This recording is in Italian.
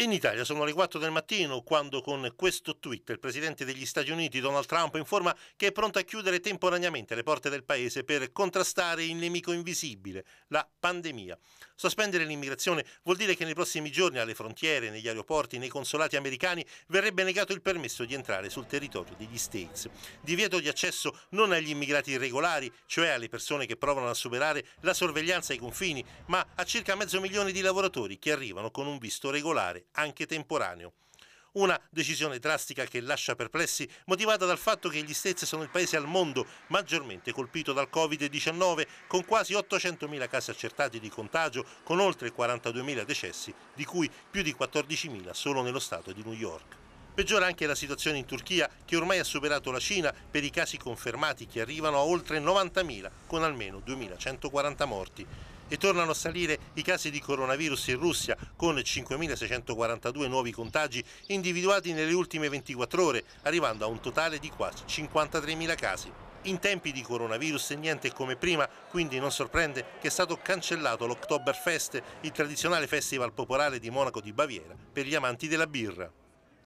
In Italia sono le 4 del mattino quando con questo tweet il presidente degli Stati Uniti Donald Trump informa che è pronto a chiudere temporaneamente le porte del paese per contrastare il nemico invisibile, la pandemia. Sospendere l'immigrazione vuol dire che nei prossimi giorni alle frontiere, negli aeroporti, nei consolati americani verrebbe negato il permesso di entrare sul territorio degli States. Divieto di accesso non agli immigrati irregolari, cioè alle persone che provano a superare la sorveglianza ai confini, ma a circa mezzo milione di lavoratori che arrivano con un visto regolare anche temporaneo. Una decisione drastica che lascia perplessi, motivata dal fatto che gli States sono il paese al mondo maggiormente colpito dal Covid-19, con quasi 800.000 casi accertati di contagio, con oltre 42.000 decessi, di cui più di 14.000 solo nello stato di New York. Peggiora anche la situazione in Turchia, che ormai ha superato la Cina per i casi confermati che arrivano a oltre 90.000, con almeno 2.140 morti. E tornano a salire i casi di coronavirus in Russia, con 5.642 nuovi contagi individuati nelle ultime 24 ore, arrivando a un totale di quasi 53.000 casi. In tempi di coronavirus niente è come prima, quindi non sorprende che è stato cancellato l'Oktoberfest, il tradizionale festival popolare di Monaco di Baviera per gli amanti della birra.